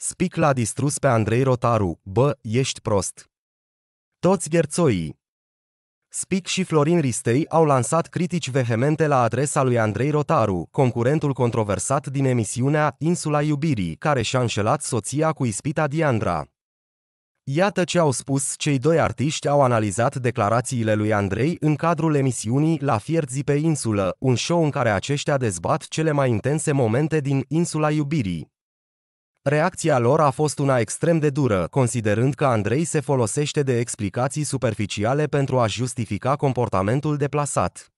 Spic l-a distrus pe Andrei Rotaru, bă, ești prost. Toți gherțoii. Spic și Florin Ristei au lansat critici vehemente la adresa lui Andrei Rotaru, concurentul controversat din emisiunea Insula Iubirii, care și-a înșelat soția cu ispita Diandra. Iată ce au spus cei doi artiști au analizat declarațiile lui Andrei în cadrul emisiunii La Fierzi pe Insulă, un show în care aceștia dezbat cele mai intense momente din Insula Iubirii. Reacția lor a fost una extrem de dură, considerând că Andrei se folosește de explicații superficiale pentru a justifica comportamentul deplasat.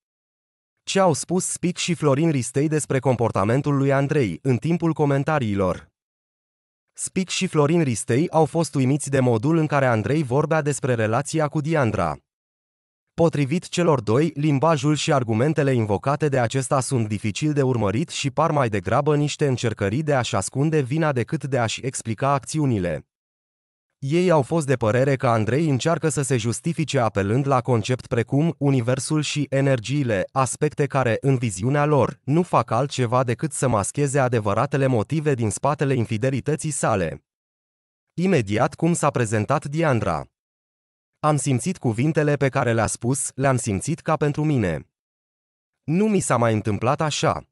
Ce au spus Spic și Florin Ristei despre comportamentul lui Andrei în timpul comentariilor? Spic și Florin Ristei au fost uimiți de modul în care Andrei vorbea despre relația cu Diandra. Potrivit celor doi, limbajul și argumentele invocate de acesta sunt dificil de urmărit și par mai degrabă niște încercări de a-și ascunde vina decât de a-și explica acțiunile. Ei au fost de părere că Andrei încearcă să se justifice apelând la concept precum universul și energiile, aspecte care, în viziunea lor, nu fac altceva decât să mascheze adevăratele motive din spatele infidelității sale. Imediat cum s-a prezentat Diandra, am simțit cuvintele pe care le-a spus, le-am simțit ca pentru mine. Nu mi s-a mai întâmplat așa.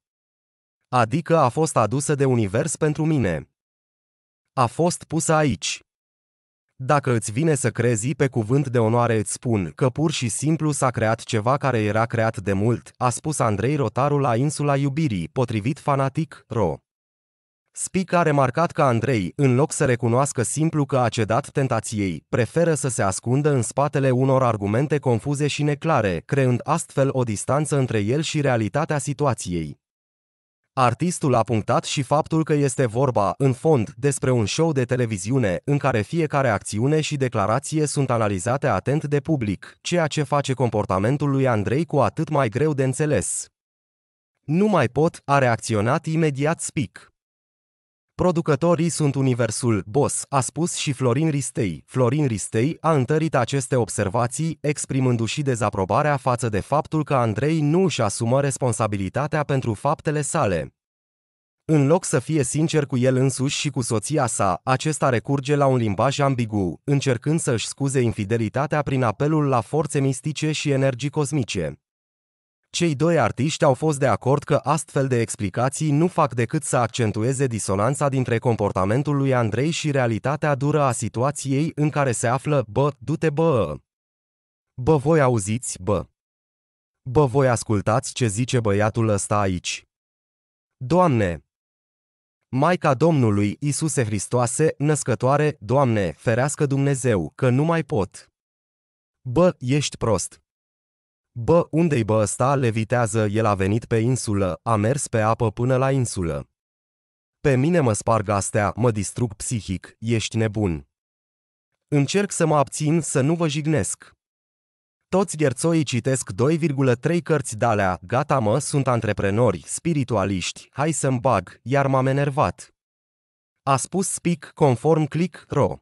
Adică a fost adusă de univers pentru mine. A fost pusă aici. Dacă îți vine să crezi pe cuvânt de onoare îți spun că pur și simplu s-a creat ceva care era creat de mult, a spus Andrei Rotaru la Insula Iubirii, potrivit fanatic, ro. Spica a remarcat că Andrei, în loc să recunoască simplu că a cedat tentației, preferă să se ascundă în spatele unor argumente confuze și neclare, creând astfel o distanță între el și realitatea situației. Artistul a punctat și faptul că este vorba, în fond, despre un show de televiziune în care fiecare acțiune și declarație sunt analizate atent de public, ceea ce face comportamentul lui Andrei cu atât mai greu de înțeles. Nu mai pot, a reacționat imediat Spic. Producătorii sunt universul Boss, a spus și Florin Ristei. Florin Ristei a întărit aceste observații, exprimându-și dezaprobarea față de faptul că Andrei nu își asumă responsabilitatea pentru faptele sale. În loc să fie sincer cu el însuși și cu soția sa, acesta recurge la un limbaj ambigu, încercând să-și scuze infidelitatea prin apelul la forțe mistice și energii cosmice. Cei doi artiști au fost de acord că astfel de explicații nu fac decât să accentueze disonanța dintre comportamentul lui Andrei și realitatea dură a situației în care se află bă, du-te bă! Bă voi auziți, bă! Bă voi ascultați ce zice băiatul ăsta aici! Doamne! Maica Domnului Isuse Hristoase, născătoare, Doamne, ferească Dumnezeu, că nu mai pot! Bă, ești prost! Bă, unde-i bă ăsta? Levitează, el a venit pe insulă, a mers pe apă până la insulă. Pe mine mă sparg astea, mă distrug psihic, ești nebun. Încerc să mă abțin să nu vă jignesc. Toți gherțoii citesc 2,3 cărți de-alea, gata mă, sunt antreprenori, spiritualiști, hai să-mi bag, iar m-am enervat. A spus Speak conform Click.ro